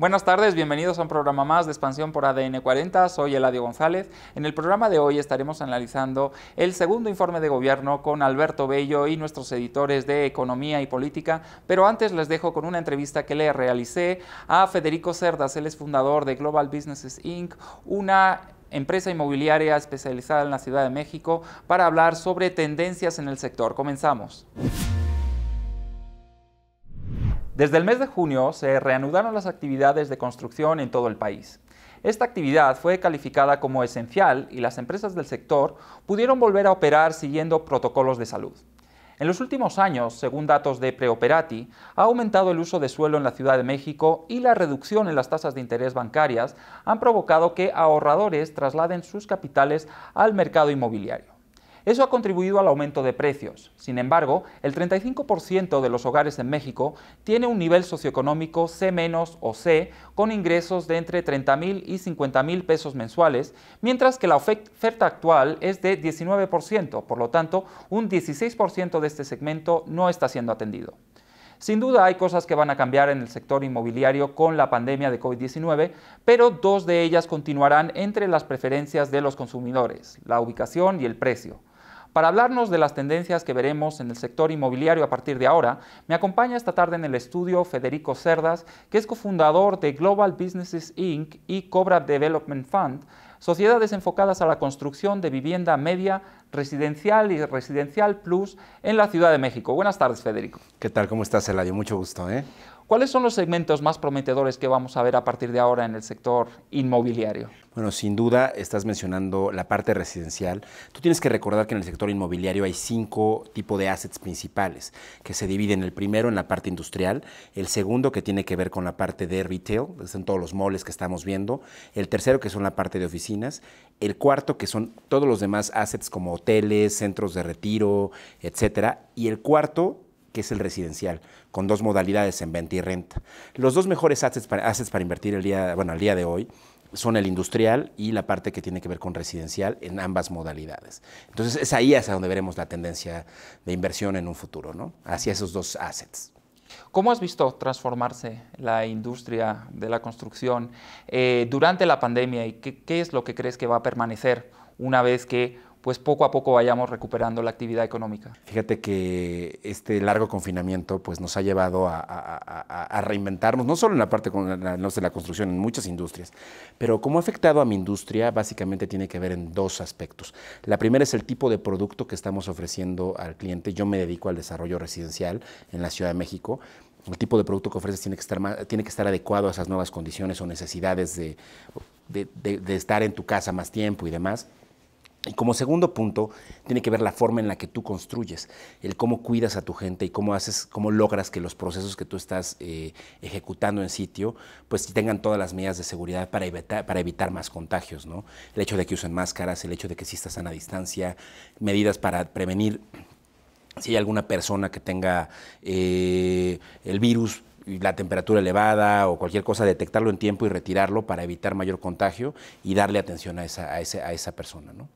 Buenas tardes, bienvenidos a un programa más de expansión por ADN 40. Soy Eladio González. En el programa de hoy estaremos analizando el segundo informe de gobierno con Alberto Bello y nuestros editores de Economía y Política, pero antes les dejo con una entrevista que le realicé a Federico Cerdas, él es fundador de Global Businesses Inc., una empresa inmobiliaria especializada en la Ciudad de México, para hablar sobre tendencias en el sector. Comenzamos. Desde el mes de junio se reanudaron las actividades de construcción en todo el país. Esta actividad fue calificada como esencial y las empresas del sector pudieron volver a operar siguiendo protocolos de salud. En los últimos años, según datos de Preoperati, ha aumentado el uso de suelo en la Ciudad de México y la reducción en las tasas de interés bancarias han provocado que ahorradores trasladen sus capitales al mercado inmobiliario. Eso ha contribuido al aumento de precios. Sin embargo, el 35% de los hogares en México tiene un nivel socioeconómico C- o C con ingresos de entre 30.000 y 50.000 pesos mensuales, mientras que la oferta actual es de 19%, por lo tanto, un 16% de este segmento no está siendo atendido. Sin duda hay cosas que van a cambiar en el sector inmobiliario con la pandemia de COVID-19, pero dos de ellas continuarán entre las preferencias de los consumidores, la ubicación y el precio. Para hablarnos de las tendencias que veremos en el sector inmobiliario a partir de ahora, me acompaña esta tarde en el estudio Federico Cerdas, que es cofundador de Global Businesses Inc. y Cobra Development Fund, sociedades enfocadas a la construcción de vivienda media, residencial y residencial plus en la Ciudad de México. Buenas tardes, Federico. ¿Qué tal? ¿Cómo estás, Eladio? Mucho gusto. ¿eh? ¿Cuáles son los segmentos más prometedores que vamos a ver a partir de ahora en el sector inmobiliario? Bueno, sin duda estás mencionando la parte residencial. Tú tienes que recordar que en el sector inmobiliario hay cinco tipos de assets principales que se dividen. El primero en la parte industrial, el segundo que tiene que ver con la parte de retail, son todos los moles que estamos viendo, el tercero que son la parte de oficinas, el cuarto que son todos los demás assets como hoteles, centros de retiro, etcétera, y el cuarto que es el residencial con dos modalidades en venta y renta. Los dos mejores assets para, para invertir el día, bueno, al día de hoy son el industrial y la parte que tiene que ver con residencial en ambas modalidades. Entonces es ahí hacia donde veremos la tendencia de inversión en un futuro, ¿no? Hacia esos dos assets. ¿Cómo has visto transformarse la industria de la construcción eh, durante la pandemia y qué, qué es lo que crees que va a permanecer una vez que pues poco a poco vayamos recuperando la actividad económica. Fíjate que este largo confinamiento pues nos ha llevado a, reinventarnos, no solo en la parte con la, la construcción, en muchas industrias, pero cómo ha afectado a mi industria básicamente tiene que ver en dos aspectos. La primera es el tipo de producto que estamos ofreciendo al cliente. Yo me dedico al desarrollo residencial en la Ciudad de México el tipo de producto que ofreces tiene que estar, tiene que estar adecuado a esas nuevas condiciones o necesidades de, de, estar en tu casa más tiempo y demás. Y como segundo punto, tiene que ver la forma en la que tú construyes, el cómo cuidas a tu gente y cómo haces, cómo logras que los procesos que tú estás eh, ejecutando en sitio, pues tengan todas las medidas de seguridad para evitar, para evitar más contagios, ¿no? El hecho de que usen máscaras, el hecho de que estás a distancia, medidas para prevenir si hay alguna persona que tenga eh, el virus, la temperatura elevada o cualquier cosa, detectarlo en tiempo y retirarlo para evitar mayor contagio y darle atención a esa, a esa persona, ¿no?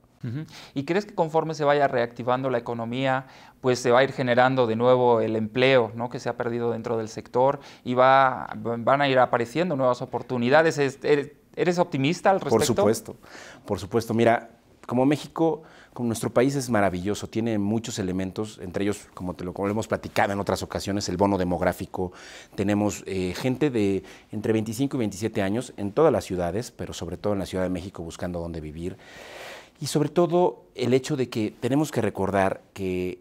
¿Y crees que conforme se vaya reactivando la economía, pues se va a ir generando de nuevo el empleo que se ha perdido dentro del sector y va, van a ir apareciendo nuevas oportunidades? Er, ¿Eres optimista al respecto? Por supuesto, por supuesto. Mira, como México, como nuestro país es maravilloso, tiene muchos elementos, entre ellos, como te lo, hemos platicado en otras ocasiones, el bono demográfico. Tenemos eh, gente de entre 25 y 27 años en todas las ciudades, pero sobre todo en la Ciudad de México buscando dónde vivir. Y sobre todo el hecho de que tenemos que recordar que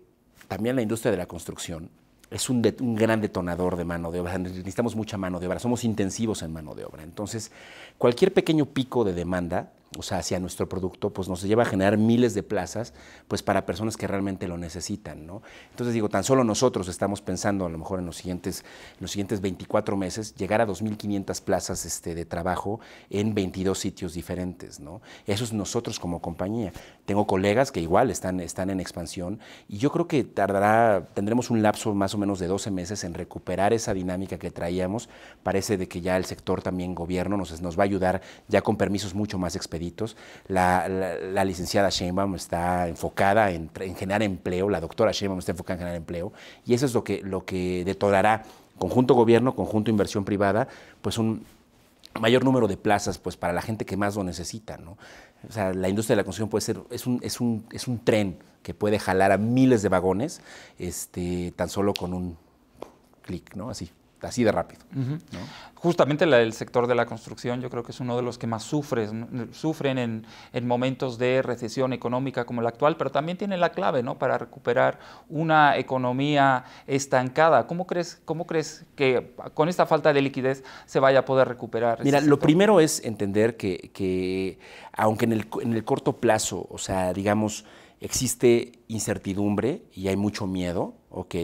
también la industria de la construcción es un, gran detonador de mano de obra. Necesitamos mucha mano de obra, somos intensivos en mano de obra. Entonces, cualquier pequeño pico de demanda o sea, hacia nuestro producto, pues nos lleva a generar miles de plazas, pues para personas que realmente lo necesitan, ¿no? Entonces digo, tan solo nosotros estamos pensando a lo mejor en los siguientes, los siguientes 24 meses llegar a 2.500 plazas este, de trabajo en 22 sitios diferentes, ¿no? Eso es nosotros como compañía. Tengo colegas que igual están, están en expansión y yo creo que tardará, tendremos un lapso más o menos de 12 meses en recuperar esa dinámica que traíamos. Parece de que ya el sector también gobierno nos, nos va a ayudar ya con permisos mucho más expeditivos la, licenciada Sheinbaum está enfocada en, generar empleo, la doctora Sheinbaum está enfocada en generar empleo, y eso es lo que, lo que detonará conjunto gobierno, conjunto inversión privada, pues un mayor número de plazas pues para la gente que más lo necesita, O sea, la industria de la construcción puede ser, es un, es un, es un tren que puede jalar a miles de vagones, este, tan solo con un clic, ¿no? Así así de rápido. Justamente el sector de la construcción yo creo que es uno de los que más sufre, sufren en, momentos de recesión económica como la actual, pero también tiene la clave ¿no? para recuperar una economía estancada. ¿Cómo crees, ¿Cómo crees que con esta falta de liquidez se vaya a poder recuperar? Mira, lo primero es entender que, aunque en el, en el corto plazo, o sea, digamos, existe incertidumbre y hay mucho miedo, ¿ok?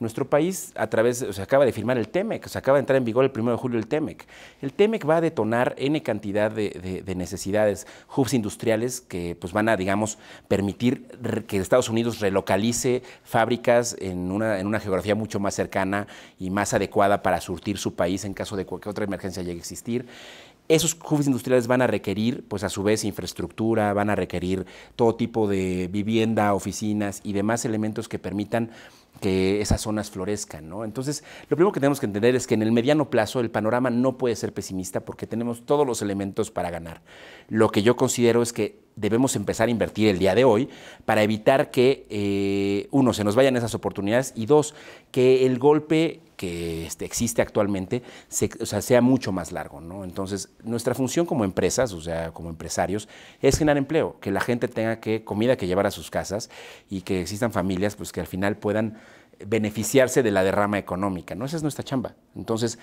Nuestro país a través, o se acaba de firmar el TEMEC, o se acaba de entrar en vigor el 1 de julio el TEMEC. El TEMEC va a detonar N cantidad de, necesidades, hubs industriales que pues, van a, digamos, permitir que Estados Unidos relocalice fábricas en una, en una geografía mucho más cercana y más adecuada para surtir su país en caso de que otra emergencia llegue a existir esos hubs industriales van a requerir, pues a su vez, infraestructura, van a requerir todo tipo de vivienda, oficinas y demás elementos que permitan que esas zonas florezcan. ¿no? Entonces, lo primero que tenemos que entender es que en el mediano plazo el panorama no puede ser pesimista porque tenemos todos los elementos para ganar. Lo que yo considero es que debemos empezar a invertir el día de hoy para evitar que, eh, uno, se nos vayan esas oportunidades y dos, que el golpe que este, existe actualmente sea, mucho más largo. ¿no? Entonces, nuestra función como empresas, o sea, como empresarios, es generar empleo, que la gente tenga que comida que llevar a sus casas y que existan familias pues, que al final puedan beneficiarse de la derrama económica, ¿no? Esa es nuestra chamba. Entonces,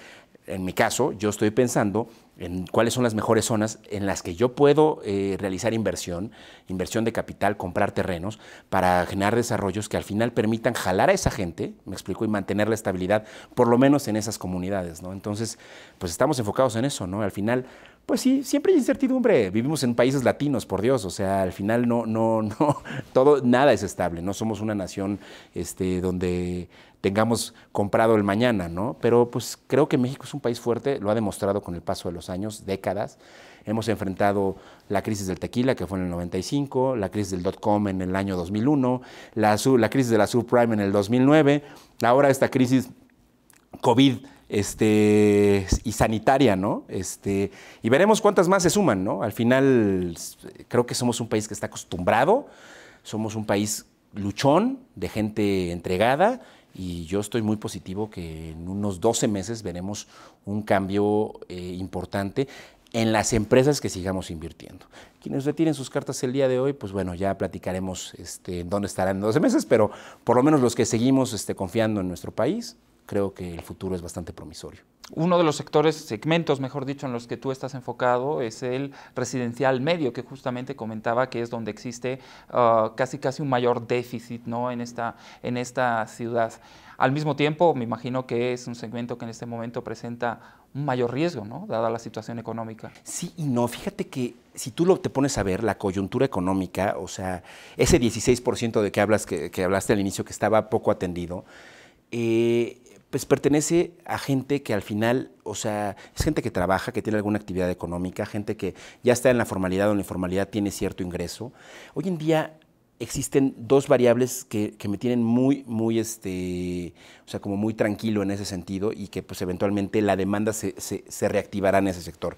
en mi caso, yo estoy pensando en cuáles son las mejores zonas en las que yo puedo eh, realizar inversión, inversión de capital, comprar terrenos para generar desarrollos que al final permitan jalar a esa gente, me explico, y mantener la estabilidad, por lo menos en esas comunidades, ¿no? Entonces, pues estamos enfocados en eso, ¿no? Al final, pues sí, siempre hay incertidumbre. Vivimos en países latinos, por Dios. O sea, al final no, no, no, todo, nada es estable. No somos una nación este, donde tengamos comprado el mañana, ¿no? Pero pues creo que México es un país fuerte, lo ha demostrado con el paso de los años, décadas. Hemos enfrentado la crisis del tequila, que fue en el 95, la crisis del dot-com en el año 2001, la, la crisis de la subprime en el 2009, ahora esta crisis COVID este, y sanitaria, ¿no? Este, y veremos cuántas más se suman, ¿no? Al final, creo que somos un país que está acostumbrado, somos un país luchón, de gente entregada, y yo estoy muy positivo que en unos 12 meses veremos un cambio eh, importante en las empresas que sigamos invirtiendo. Quienes retiren sus cartas el día de hoy, pues bueno, ya platicaremos este, dónde estarán en 12 meses, pero por lo menos los que seguimos este, confiando en nuestro país, creo que el futuro es bastante promisorio. Uno de los sectores, segmentos, mejor dicho, en los que tú estás enfocado es el residencial medio, que justamente comentaba que es donde existe ah, casi casi un mayor déficit ¿no? en, esta, en esta ciudad. Al mismo tiempo, me imagino que es un segmento que en este momento presenta un mayor riesgo, ¿no? Dada la situación económica. Sí y no. Fíjate que si tú lo te pones a ver, la coyuntura económica, o sea, ese 16% de que hablas, que, hablaste al inicio, que estaba poco atendido, eh, pues pertenece a gente que al final, o sea, es gente que trabaja, que tiene alguna actividad económica, gente que ya está en la formalidad o en la informalidad tiene cierto ingreso. Hoy en día existen dos variables que, me tienen muy, muy, este, o sea, como muy tranquilo en ese sentido y que pues eventualmente la demanda se, se reactivará en ese sector.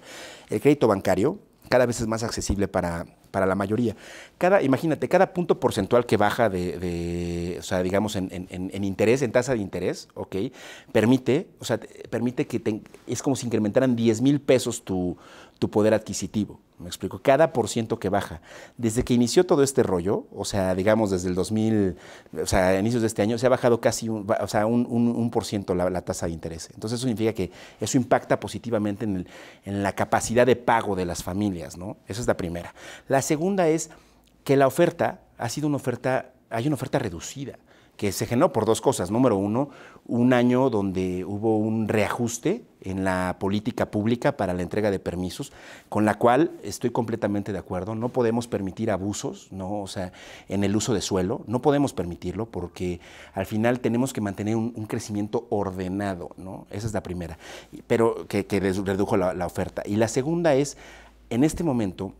El crédito bancario cada vez es más accesible para para la mayoría. Cada, imagínate, cada punto porcentual que baja de, o sea, digamos, en, interés, en tasa de interés, ¿ok? Permite, o sea, permite que es como si incrementaran 10 mil pesos tu poder adquisitivo. Me explico, cada por ciento que baja. Desde que inició todo este rollo, o sea, digamos desde el 2000, o sea, a inicios de este año, se ha bajado casi un, o sea, un, un, por ciento la, tasa de interés. Entonces eso significa que eso impacta positivamente en, en la capacidad de pago de las familias, ¿no? Esa es la primera. La segunda es que la oferta ha sido una oferta, hay una oferta reducida que se generó por dos cosas. Número uno, un año donde hubo un reajuste en la política pública para la entrega de permisos, con la cual estoy completamente de acuerdo. No podemos permitir abusos, ¿no? O sea, en el uso de suelo, no podemos permitirlo porque al final tenemos que mantener un, crecimiento ordenado, ¿no? Esa es la primera, pero que, redujo la oferta. Y la segunda es, en este momento,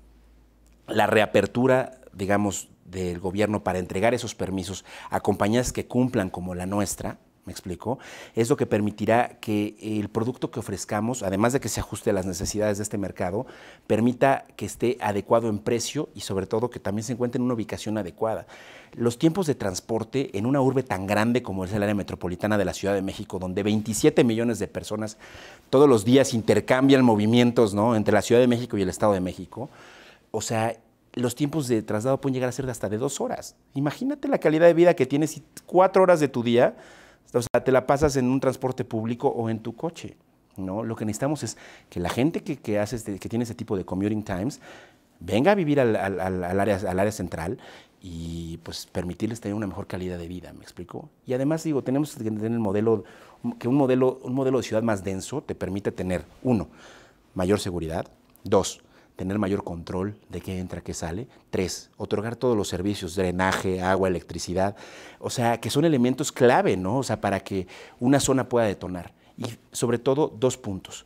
la reapertura digamos, del gobierno para entregar esos permisos a compañías que cumplan como la nuestra, me explico, es lo que permitirá que el producto que ofrezcamos, además de que se ajuste a las necesidades de este mercado, permita que esté adecuado en precio y sobre todo que también se encuentre en una ubicación adecuada. Los tiempos de transporte en una urbe tan grande como es el área metropolitana de la Ciudad de México, donde 27 millones de personas todos los días intercambian movimientos ¿no? entre la Ciudad de México y el Estado de México, o sea, los tiempos de traslado pueden llegar a ser de hasta de dos horas. Imagínate la calidad de vida que tienes si cuatro horas de tu día, o sea, te la pasas en un transporte público o en tu coche. ¿no? Lo que necesitamos es que la gente que, que hace que tiene ese tipo de commuting times venga a vivir al, área, al área central y pues permitirles tener una mejor calidad de vida, ¿me explico? Y además digo, tenemos que tener el modelo, que un modelo, un modelo de ciudad más denso te permite tener, uno, mayor seguridad, dos, tener mayor control de qué entra, qué sale. Tres, otorgar todos los servicios, drenaje, agua, electricidad. O sea, que son elementos clave, ¿no? O sea, para que una zona pueda detonar. Y sobre todo, dos puntos.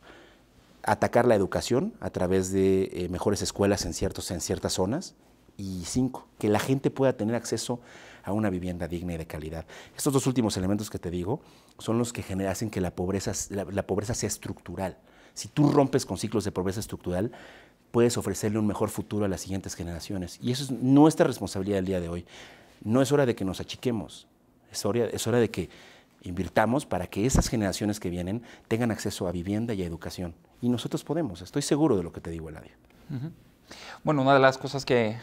Atacar la educación a través de eh, mejores escuelas en, ciertos, en ciertas zonas. Y cinco, que la gente pueda tener acceso a una vivienda digna y de calidad. Estos dos últimos elementos que te digo son los que genera, hacen que la pobreza, la pobreza sea estructural. Si tú rompes con ciclos de pobreza estructural, puedes ofrecerle un mejor futuro a las siguientes generaciones. Y eso es nuestra responsabilidad del día de hoy. No es hora de que nos achiquemos, es hora, es hora de que invirtamos para que esas generaciones que vienen tengan acceso a vivienda y a educación. Y nosotros podemos, estoy seguro de lo que te digo, Eladio. Bueno, una de las cosas que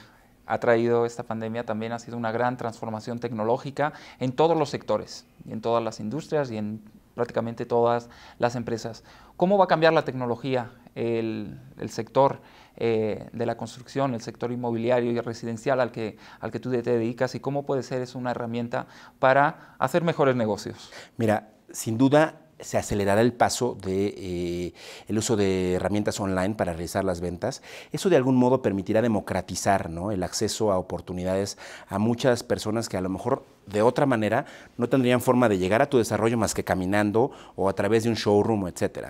ha traído esta pandemia también ha sido una gran transformación tecnológica en todos los sectores, en todas las industrias y en prácticamente todas las empresas. ¿Cómo va a cambiar la tecnología el, sector eh, de la construcción, el sector inmobiliario y residencial al que, al que tú te dedicas y cómo puede ser eso una herramienta para hacer mejores negocios. Mira, sin duda se acelerará el paso del de, eh, el uso de herramientas online para realizar las ventas. Eso de algún modo permitirá democratizar ¿no? el acceso a oportunidades a muchas personas que a lo mejor de otra manera no tendrían forma de llegar a tu desarrollo más que caminando o a través de un showroom, etc.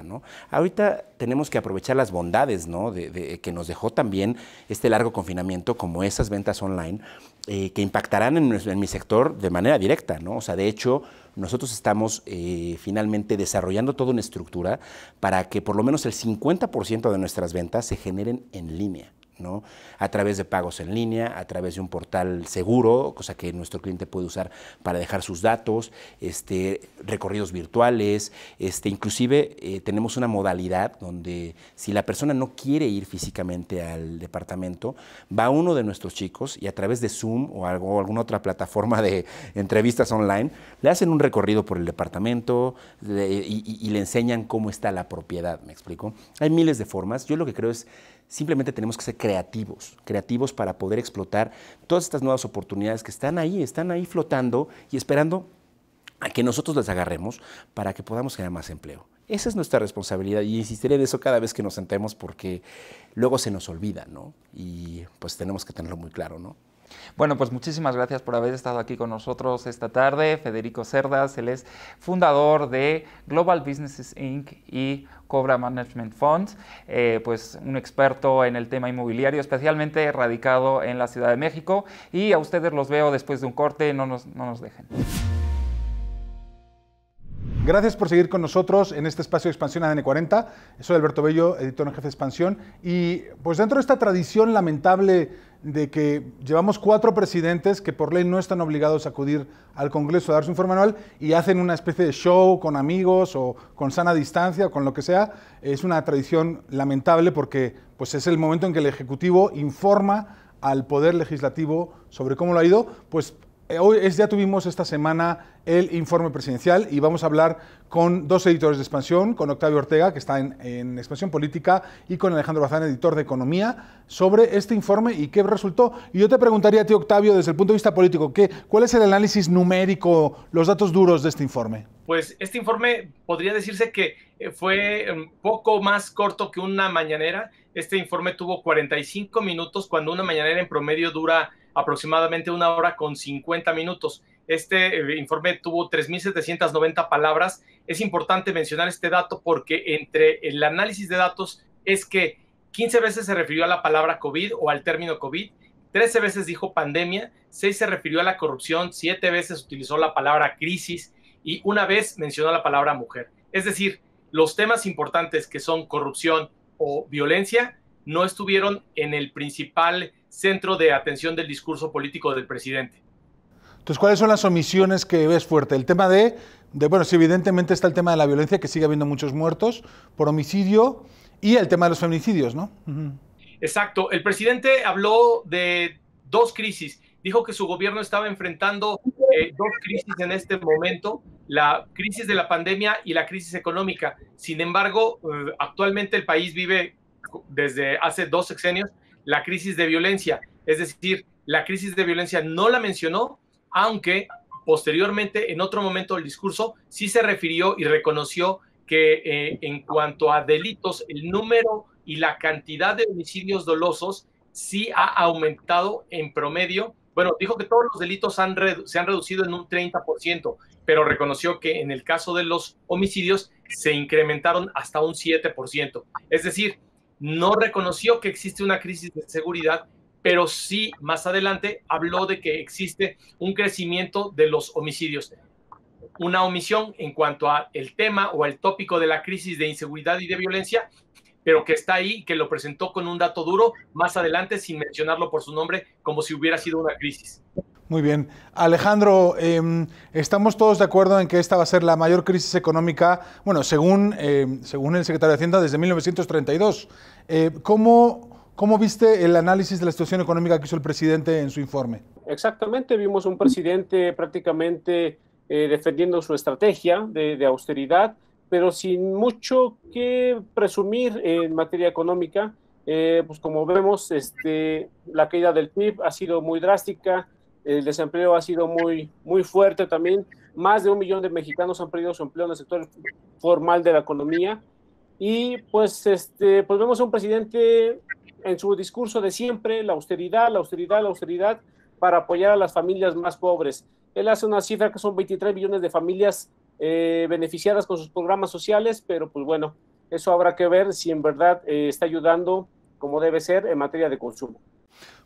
Ahorita tenemos que aprovechar las bondades que nos dejó también este largo confinamiento, como esas ventas online, eh, que impactarán en, mi sector de manera directa. O sea, de hecho, nosotros estamos eh, finalmente desarrollando toda una estructura para que por lo menos el 50% de nuestras ventas se generen en línea. A través de pagos en línea, a través de un portal seguro, cosa que nuestro cliente puede usar para dejar sus datos, este, recorridos virtuales, este, inclusive eh, tenemos una modalidad donde si la persona no quiere ir físicamente al departamento, va uno de nuestros chicos y a través de Zoom o alguna otra plataforma de entrevistas online, le hacen un recorrido por el departamento y le enseñan cómo está la propiedad, ¿me explico? Hay miles de formas. Yo lo que creo es Simplemente tenemos que ser creativos, creativos para poder explotar todas estas nuevas oportunidades que están ahí, están ahí flotando y esperando a que nosotros las agarremos para que podamos generar más empleo. Esa es nuestra responsabilidad y insistiré en eso cada vez que nos sentemos porque luego se nos olvida, ¿no? Y pues tenemos que tenerlo muy claro, ¿no? Bueno, pues muchísimas gracias por haber estado aquí con nosotros esta tarde. Federico Cerdas, él es fundador de Global Businesses Inc. y Cobra Management Funds, eh, pues un experto en el tema inmobiliario, especialmente radicado en la Ciudad de México. Y a ustedes los veo después de un corte, no nos, no nos dejen. Gracias por seguir con nosotros en este espacio de expansión ADN40. Soy Alberto Bello, editor en jefe de expansión. Y pues dentro de esta tradición lamentable de que llevamos cuatro presidentes que por ley no están obligados a acudir al Congreso a dar su informe anual y hacen una especie de show con amigos o con sana distancia o con lo que sea. Es una tradición lamentable porque pues, es el momento en que el Ejecutivo informa al Poder Legislativo sobre cómo lo ha ido. Pues eh, hoy ya tuvimos esta semana el informe presidencial y vamos a hablar con dos editores de expansión, con Octavio Ortega, que está en, expansión política, y con Alejandro Bazán, editor de economía, sobre este informe y qué resultó. Y yo te preguntaría a ti, Octavio, desde el punto de vista político, ¿qué, ¿cuál es el análisis numérico, los datos duros de este informe? Pues este informe podría decirse que fue un em, poco más corto que una mañanera. Este informe tuvo 45 minutos cuando una mañanera en promedio dura aproximadamente una hora con 50 minutos. Este eh, informe tuvo 3.790 palabras. Es importante mencionar este dato porque entre el análisis de datos es que 15 veces se refirió a la palabra COVID o al término COVID, 13 veces dijo pandemia, 6 se refirió a la corrupción, 7 veces utilizó la palabra crisis y una vez mencionó la palabra mujer. Es decir, los temas importantes que son corrupción o violencia no estuvieron en el principal centro de atención del discurso político del presidente. Entonces, ¿cuáles son las omisiones que ves fuerte? El tema de, bueno, sí, evidentemente está el tema de la violencia, que sigue habiendo muchos muertos por homicidio, y el tema de los feminicidios, ¿no? Exacto. El presidente habló de dos crisis. Dijo que su gobierno estaba enfrentando eh, dos crisis en este momento, la crisis de la pandemia y la crisis económica. Sin embargo, eh, actualmente el país vive desde hace dos sexenios la crisis de violencia. Es decir, la crisis de violencia no la mencionó, aunque posteriormente, en otro momento del discurso, sí se refirió y reconoció que eh, en cuanto a delitos, el número y la cantidad de homicidios dolosos sí ha aumentado en promedio bueno, dijo que todos los delitos se han reducido en un 30%, pero reconoció que en el caso de los homicidios se incrementaron hasta un 7%. Es decir, no reconoció que existe una crisis de seguridad, pero sí más adelante habló de que existe un crecimiento de los homicidios. Una omisión en cuanto al tema o al tópico de la crisis de inseguridad y de violencia pero que está ahí, que lo presentó con un dato duro más adelante sin mencionarlo por su nombre, como si hubiera sido una crisis. Muy bien. Alejandro, em, estamos todos de acuerdo en que esta va a ser la mayor crisis económica, bueno, según, em, el secretario de Hacienda, desde 1932. Eh, ¿cómo, ¿Cómo viste el análisis de la situación económica que hizo el presidente en su informe? Exactamente, vimos un presidente prácticamente eh, defendiendo su estrategia de austeridad, pero sin mucho que presumir en materia económica. Eh, pues como vemos, este, la caída del PIB ha sido muy drástica, el desempleo ha sido muy, muy fuerte también. Más de un millón de mexicanos han perdido su empleo en el sector formal de la economía. Y pues, este, pues vemos a un presidente en su discurso de siempre, la austeridad, la austeridad, la austeridad, para apoyar a las familias más pobres. Él hace una cifra que son 23 millones de familias eh, beneficiadas con sus programas sociales, pero pues bueno, eso habrá que ver si en verdad eh, está ayudando como debe ser en materia de consumo.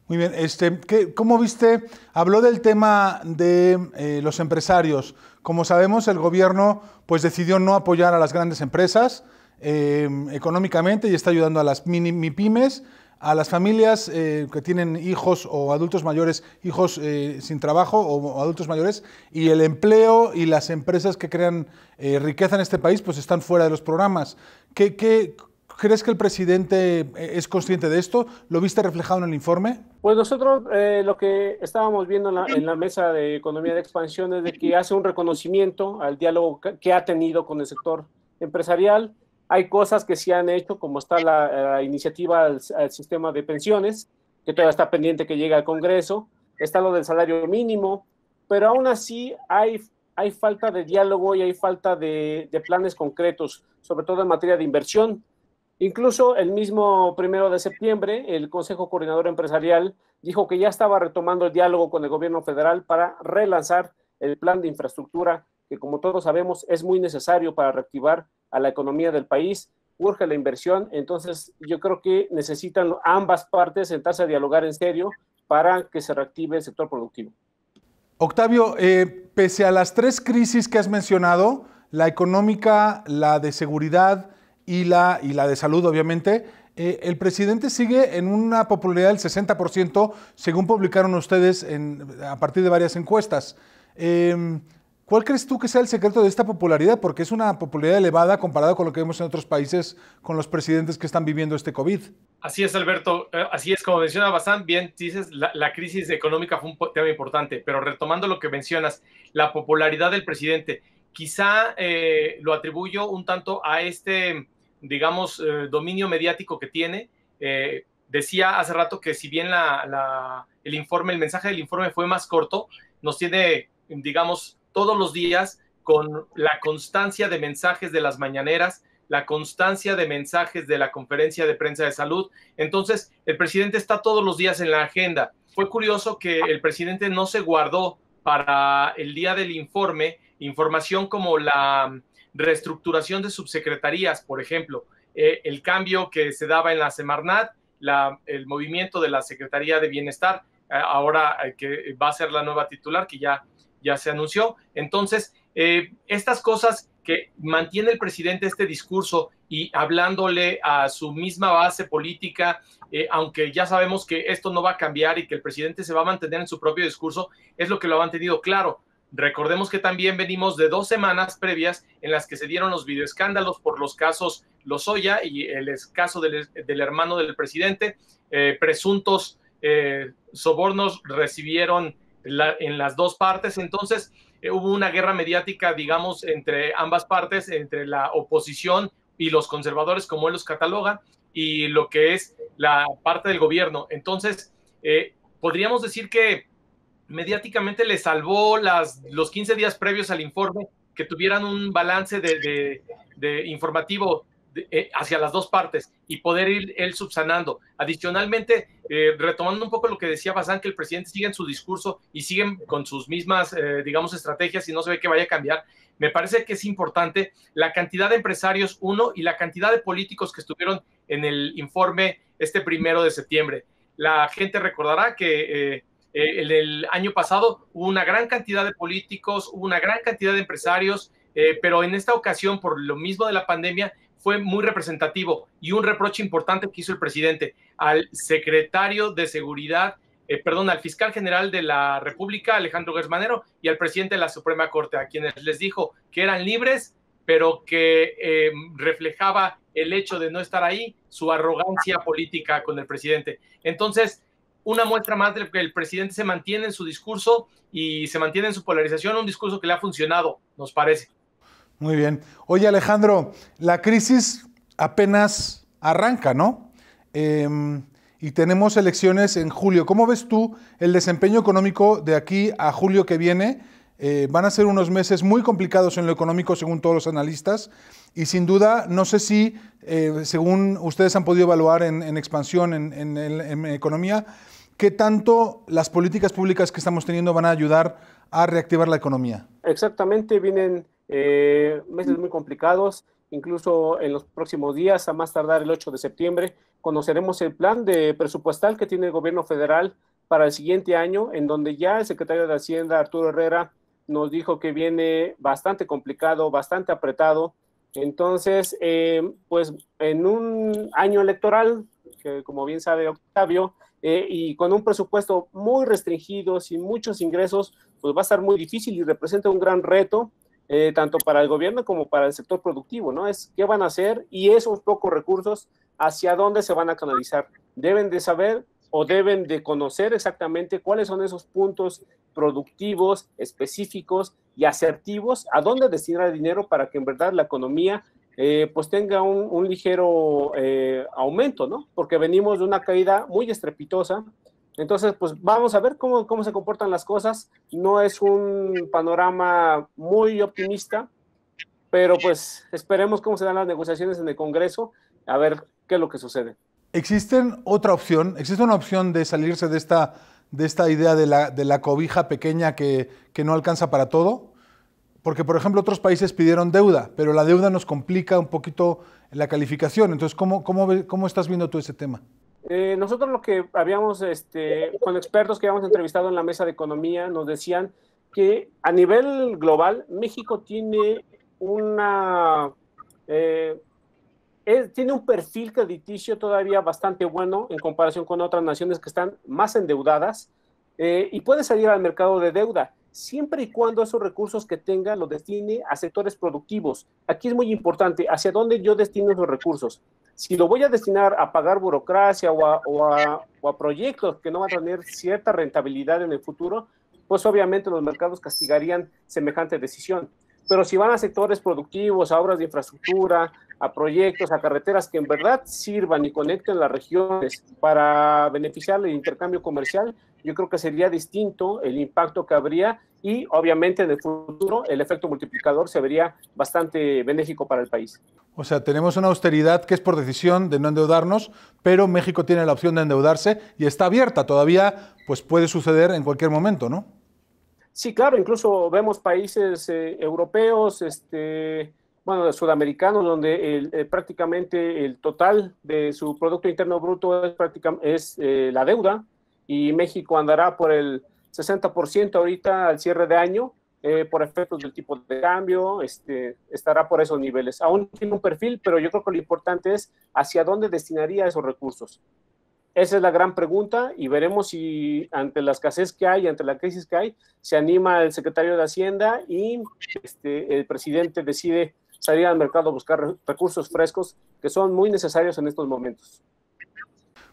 Muy bien, este, ¿cómo viste? Habló del tema de eh, los empresarios. Como sabemos, el gobierno pues, decidió no apoyar a las grandes empresas económicamente y está ayudando a las mini pymes a las familias eh, que tienen hijos o adultos mayores, hijos eh, sin trabajo o, adultos mayores, y el empleo y las empresas que crean eh, riqueza en este país, pues están fuera de los programas. ¿Qué, qué, crees que el presidente es consciente de esto? ¿Lo viste reflejado en el informe? Pues nosotros lo que estábamos viendo en la, en la, mesa de economía de expansión es de que hace un reconocimiento al diálogo que ha tenido con el sector empresarial, hay cosas que se han hecho, como está la, iniciativa al, sistema de pensiones, que todavía está pendiente que llegue al Congreso, está lo del salario mínimo, pero aún así hay, hay falta de diálogo y hay falta de planes concretos, sobre todo en materia de inversión. Incluso el mismo primero de septiembre, el Consejo Coordinador Empresarial dijo que ya estaba retomando el diálogo con el gobierno federal para relanzar el plan de infraestructura que como todos sabemos es muy necesario para reactivar a la economía del país, urge la inversión, entonces yo creo que necesitan ambas partes sentarse a dialogar en serio para que se reactive el sector productivo. Octavio, eh, pese a las tres crisis que has mencionado, la económica, la de seguridad y la, y la de salud, obviamente, eh, el presidente sigue en una popularidad del 60%, según publicaron ustedes a partir de varias encuestas. Eh, ¿Cuál crees tú que sea el secreto de esta popularidad? Porque es una popularidad elevada comparado con lo que vemos en otros países con los presidentes que están viviendo este COVID. Así es, Alberto. Eh, así es, como menciona Bazán, bien dices, la, crisis económica fue un tema importante, pero retomando lo que mencionas, la popularidad del presidente, quizá eh, lo atribuyo un tanto a este, digamos, eh, dominio mediático que tiene. decía hace rato que si bien el informe, el mensaje del informe fue más corto, nos tiene, digamos, todos los días con la constancia de mensajes de las mañaneras, la constancia de mensajes de la conferencia de prensa de salud. Entonces, el presidente está todos los días en la agenda. Fue curioso que el presidente no se guardó para el día del informe información como la reestructuración de subsecretarías, por ejemplo, eh, el cambio que se daba en la Semarnat, el movimiento de la Secretaría de Bienestar, eh, ahora eh, que va a ser la nueva titular, que ya ya se anunció. Entonces, eh, estas cosas que mantiene el presidente este discurso y hablándole a su misma base política, eh, aunque ya sabemos que esto no va a cambiar y que el presidente se va a mantener en su propio discurso, es lo que lo ha mantenido claro. Recordemos que también venimos de dos semanas previas en las que se dieron los videoescándalos por los casos Lozoya y el caso del, hermano del presidente. Eh, presuntos sobornos recibieron en las dos partes. Entonces eh, hubo una guerra mediática, digamos, entre ambas partes, entre la oposición y los conservadores, como él los cataloga, y lo que es la parte del gobierno. Entonces, eh, podríamos decir que mediáticamente le salvó las, los 15 días previos al informe que tuvieran un balance de, de informativo eh, hacia las dos partes y poder ir él subsanando. Adicionalmente, eh, retomando un poco lo que decía Bazán, que el presidente sigue en su discurso y sigue con sus mismas, eh, digamos, estrategias y no se ve que vaya a cambiar, me parece que es importante la cantidad de empresarios, uno, y la cantidad de políticos que estuvieron en el informe este primero de septiembre. La gente recordará que... el, el año pasado hubo una gran cantidad de políticos, hubo una gran cantidad de empresarios, eh, pero en esta ocasión, por lo mismo de la pandemia, fue muy representativo y un reproche importante que hizo el presidente al secretario de Seguridad, eh, perdón, al fiscal general de la República, Alejandro Gersmanero, y al presidente de la Suprema Corte, a quienes les dijo que eran libres, pero que eh, reflejaba el hecho de no estar ahí, su arrogancia política con el presidente. Entonces, una muestra más de que el presidente se mantiene en su discurso y se mantiene en su polarización, un discurso que le ha funcionado, nos parece. Muy bien. Oye Alejandro, la crisis apenas arranca, ¿no? Em, y tenemos elecciones en julio. ¿Cómo ves tú el desempeño económico de aquí a julio que viene? Eh, van a ser unos meses muy complicados en lo económico, según todos los analistas, y sin duda, no sé si, eh, según ustedes han podido evaluar en, expansión, en, en, economía, qué tanto las políticas públicas que estamos teniendo van a ayudar a reactivar la economía. Exactamente, vienen eh, meses muy complicados. Incluso en los próximos días, a más tardar el 8 de septiembre, conoceremos el plan de presupuestal que tiene el gobierno federal para el siguiente año, en donde ya el secretario de Hacienda, Arturo Herrera, nos dijo que viene bastante complicado, bastante apretado. Entonces, eh, pues en un año electoral, que como bien sabe Octavio, eh, y con un presupuesto muy restringido, sin muchos ingresos, pues va a estar muy difícil y representa un gran reto. Eh, tanto para el gobierno como para el sector productivo, ¿no? Es qué van a hacer y esos pocos recursos, hacia dónde se van a canalizar. Deben de saber o deben de conocer exactamente cuáles son esos puntos productivos, específicos y asertivos, a dónde destinar el dinero para que en verdad la economía eh, pues tenga un, ligero eh, aumento, ¿no? Porque venimos de una caída muy estrepitosa entonces, pues vamos a ver cómo, se comportan las cosas. No es un panorama muy optimista, pero pues esperemos cómo se dan las negociaciones en el Congreso, a ver qué es lo que sucede. ¿Existen otra opción? ¿Existe una opción de salirse de esta, de esta idea de la, cobija pequeña que, no alcanza para todo? Porque, por ejemplo, otros países pidieron deuda, pero la deuda nos complica un poquito la calificación. Entonces, ¿cómo, cómo estás viendo tú ese tema? Eh, nosotros lo que habíamos, este, con expertos que habíamos entrevistado en la mesa de economía, nos decían que a nivel global México tiene eh, un perfil crediticio todavía bastante bueno en comparación con otras naciones que están más endeudadas eh, y puede salir al mercado de deuda siempre y cuando esos recursos que tenga los destine a sectores productivos. Aquí es muy importante hacia dónde yo destino esos recursos si lo voy a destinar a pagar burocracia o a, proyectos que no van a tener cierta rentabilidad en el futuro, pues obviamente los mercados castigarían semejante decisión. Pero si van a sectores productivos, a obras de infraestructura, a proyectos, a carreteras que en verdad sirvan y conecten las regiones para beneficiar el intercambio comercial, yo creo que sería distinto el impacto que habría y obviamente en el futuro el efecto multiplicador se vería bastante benéfico para el país. O sea, tenemos una austeridad que es por decisión de no endeudarnos, pero México tiene la opción de endeudarse y está abierta todavía, pues puede suceder en cualquier momento, ¿no? Sí, claro, incluso vemos países eh, europeos, este, bueno, sudamericanos, donde eh, prácticamente el total de su Producto Interno Bruto es, es eh, la deuda y México andará por el 60% ahorita al cierre de año eh, por efectos del tipo de cambio, este, estará por esos niveles. Aún tiene un perfil, pero yo creo que lo importante es hacia dónde destinaría esos recursos. Esa es la gran pregunta y veremos si ante la escasez que hay, ante la crisis que hay, se anima el secretario de Hacienda y este, el presidente decide salir al mercado a buscar recursos frescos que son muy necesarios en estos momentos.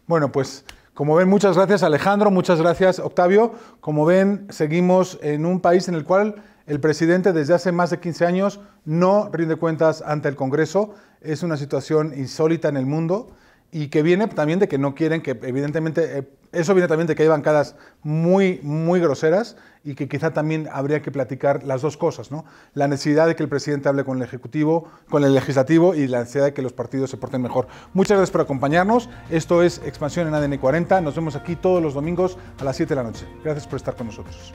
Bueno, pues como ven, muchas gracias Alejandro, muchas gracias Octavio. Como ven, seguimos en un país en el cual el presidente desde hace más de 15 años no rinde cuentas ante el Congreso. Es una situación insólita en el mundo y que viene también de que no quieren que, evidentemente, eh, eso viene también de que hay bancadas muy, muy groseras y que quizá también habría que platicar las dos cosas, ¿no? La necesidad de que el presidente hable con el Ejecutivo, con el Legislativo y la necesidad de que los partidos se porten mejor. Muchas gracias por acompañarnos. Esto es Expansión en ADN 40. Nos vemos aquí todos los domingos a las 7 de la noche. Gracias por estar con nosotros.